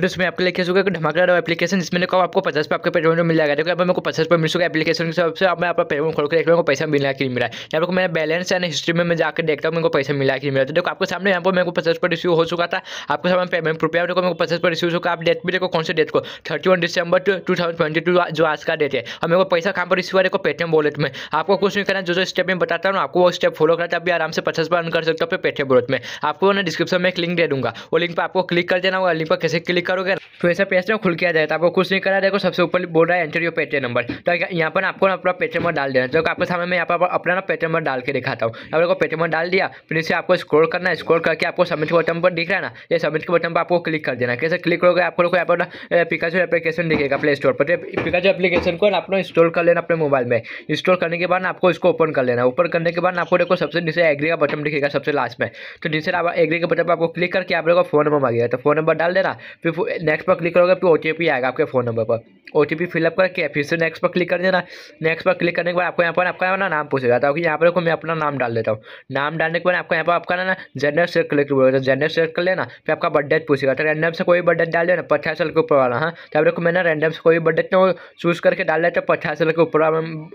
तो इसमें आपके लिए चुका एक धमाकेदार एप्लीकेशन जिसमें देखो आपको पचास पे आपके पेमेंट मिल जाएगा देखो मेरे को पचास पर मिल चुका एप्लीकेशन के सबसे अब मैं आपका पेमेंट खोल कर पैसा मिला कि नहीं मिला यहाँ पर मेरा बैलेंस है हिस्ट्री में मैं जाकर देखता हूँ मेरे को पैसा मिला कि नहीं मिला तो देखो आपके सामने यहाँ पर मेरे को पचास पर रिसीव हो चुका था आपके सामने पेमेंट रुपया देखो मेरे को पचास पर रिसीव चुका आप डेट भी देखो कौन से डेट को thirty one December two thousand twenty two जो आज का डेट है और मेरे को पैसा कहाँ पर रिसीव हुआ देखो पेटीएम वॉलेट में आपको कुछ नहीं करना जो जो स्टेप में बताता हूँ आपको वो स्टेप फॉलो करता है अभी आराम से पचास पर अन कर सकते हो पेटीएम वॉलेट में आपको ना डिस्क्रिप्शन में एक लिंक दे दूंगा वो लिंक पर आपको क्लिक कर देना होगा लिंक पर कैसे क्लिक करोगे तो ऐसा पेज ना खुल के आ जाएगा तो आपको कुछ नहीं करा देखो सबसे ऊपर बोल रहा है एंटर योर पेटीएम नंबर तो यहाँ पर आपको अपना पेटीएम नंबर डाल देना जो आपके सामने मैं यहाँ पर अपना ना पेटीएम नंबर डाल के दिखाता हूँ आपको पेटीएम नंबर डाल दिया फिर इसे आपको स्क्रोल करना है स्क्रोल करके आपको सबमिट के बटन पर दिख रहा है ना ये सबमिट के बटन पर आपको क्लिक कर देना कैसे क्लिक करोगे आपको लोग यहाँ पर पिकाचो एप्लीकेशन दिखेगा प्ले स्टोर पर पिकाचो तो एप्लीकेशन को आप लोग इंस्टॉल कर लेना अपने मोबाइल में इंस्टॉल करने के बाद आपको इसको ओपन कर लेना ओपन करने के बाद आपको देखो सबसे नीचे एग्री का बटन दिखेगा सबसे लास्ट में तो नीचे एग्री के बटन पर आपको क्लिक करके आप लोग का फोन नंबर मांगेगा तो फोन नंबर डाल देना फिर नेक्स्ट पर क्लिक करोगे फिर ओ आएगा आपके फ़ोन नंबर पर ओ टी पी फिलअप करके फिर से नेक्स्ट पर क्लिक कर देना नेक्स्ट पर क्लिक करने के बाद आपको यहाँ पर आपका ना नाम पूछेगा तो यहाँ पर मैं अपना नाम डाल देता हूँ नाम डालने के बाद आपको यहाँ पर आपका ना जनरल सेलेक्ट क्लिक बोलेगा जेंडर सेलेक्ट कर लेना फिर आपका बर्थडे पूछेगा तो रैंडम से कोई बर्थडेट डाल देना पचास साल के ऊपर वाला हाँ तो देखो मैंने रैंडम से कोई बर्थडे तो चूज़ करके डाल देता हूँ पचास साल के ऊपर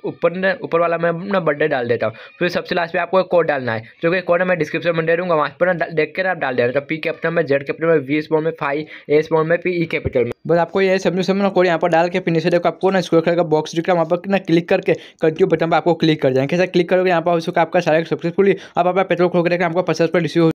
ऊपर ऊपर वाला मैं अपना बर्थडे डाल देता हूँ फिर सबसे लास्ट में आपको कोड डालना है जो कि कोड मैं डिस्क्रिप्शन में दे दूँगा वहाँ पर ना देख कर आप डाल देना तो पी कैप्टन में जेड कैप्टन में वी स्पोर्ट में फाइव ए बेस बॉन्ड में पी ई कैपिटल में बस आपको ये समझो समझो कोड यहाँ पर डाल के फिर देखो आपको ना स्क्रोल कलर का बॉक्स दिख रहा है वहाँ पर ना क्लिक करके कंट्यू बटन पर आपको क्लिक कर जाएंगे कैसे क्लिक करोगे यहाँ पर हो आपका सारा सक्सेसफुली आप आपका पेट्रोल खोल करके आपको पचास पर रिसीव